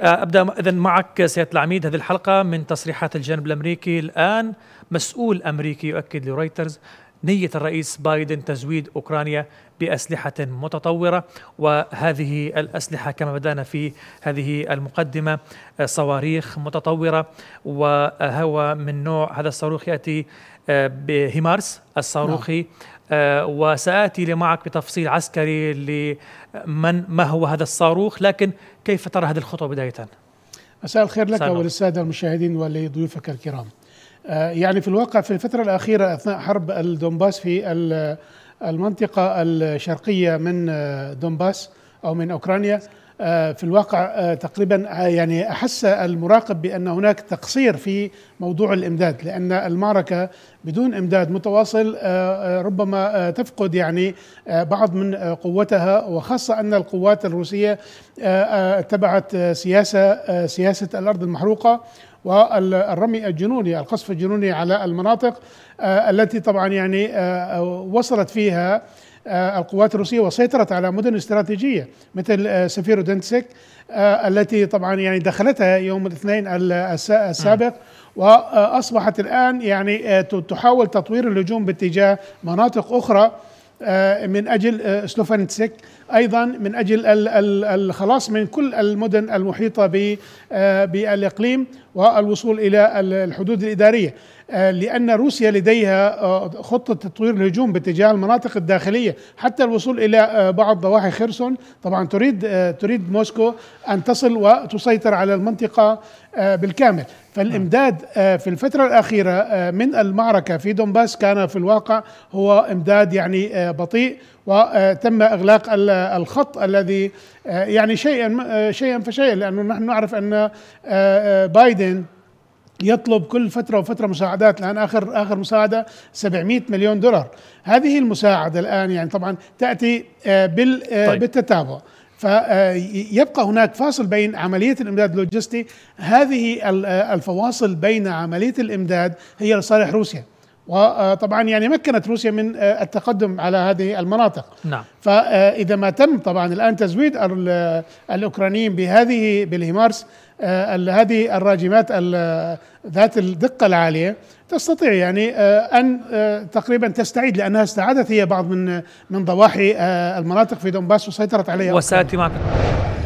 آه، ابدا اذا معك سياده العميد هذه الحلقه من تصريحات الجانب الامريكي الان مسؤول امريكي يؤكد لرويترز نية الرئيس بايدن تزويد أوكرانيا بأسلحة متطورة وهذه الأسلحة كما بدأنا في هذه المقدمة آه، صواريخ متطورة وهو من نوع هذا الصاروخ يأتي آه، بهيمارس الصاروخي نعم. آه، وسآتي معك بتفصيل عسكري لمن ما هو هذا الصاروخ لكن كيف ترى هذه الخطوة بداية؟ مساء الخير لك وللسادة المشاهدين ولضيوفك الكرام آه، يعني في الواقع في الفترة الأخيرة أثناء حرب الدومباس في المنطقة الشرقية من آه، دنباس أو من أوكرانيا آه، في الواقع آه، تقريبا آه، يعني احس المراقب بان هناك تقصير في موضوع الامداد لان المعركه بدون امداد متواصل ربما تفقد يعني بعض من قوتها وخاصه ان القوات الروسيه اتبعت سياسه سياسه الارض المحروقه والرمي الجنوني القصف الجنوني على المناطق التي طبعا يعني وصلت فيها آه، القوات الروسيه وسيطرت على مدن استراتيجيه مثل آه، سفيرو دنتسك آه، التي طبعا يعني دخلتها يوم الاثنين السابق واصبحت الان يعني تحاول تطوير الهجوم باتجاه مناطق اخرى آه، من أجل آه، سلوفانتسك أيضا من أجل الخلاص من كل المدن المحيطة آه، بالإقليم والوصول إلى الحدود الإدارية لأن روسيا لديها خطة تطوير الهجوم باتجاه المناطق الداخلية حتى الوصول إلى بعض ضواحي خرسون طبعا تريد تريد موسكو أن تصل وتسيطر على المنطقة آه، بالكامل فالامداد آه، في الفتره الاخيره آه، من المعركه في دونباس كان في الواقع هو امداد يعني بطيء وتم اغلاق الخط الذي يعني شيئا شيئا فشيئا لانه نحن نعرف ان بايدن يطلب كل فترة وفترة مساعدات الآن آخر آخر مساعدة 700 مليون دولار هذه المساعدة الآن يعني طبعا تأتي طيب. بالتتابع فيبقى هناك فاصل بين عملية الإمداد اللوجستي هذه الفواصل بين عملية الإمداد هي لصالح روسيا وطبعا يعني مكنت روسيا من آه، التقدم على هذه المناطق نعم فإذا ما تم طبعا الآن تزويد آه، الأوكرانيين بهذه بالهيمارس آه، هذه الراجمات ذات الدقة العالية تستطيع يعني أن تقريبا تستعيد لأنها استعادت هي بعض من من ضواحي المناطق في دونباس وسيطرت عليها وساتي معكم